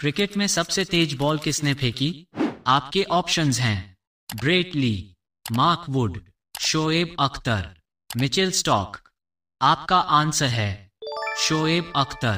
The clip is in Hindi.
क्रिकेट में सबसे तेज बॉल किसने फेंकी आपके ऑप्शंस हैं Brett Lee Mark Wood Shoaib Akhtar Mitchell Starc आपका आंसर है शोएब अख्तर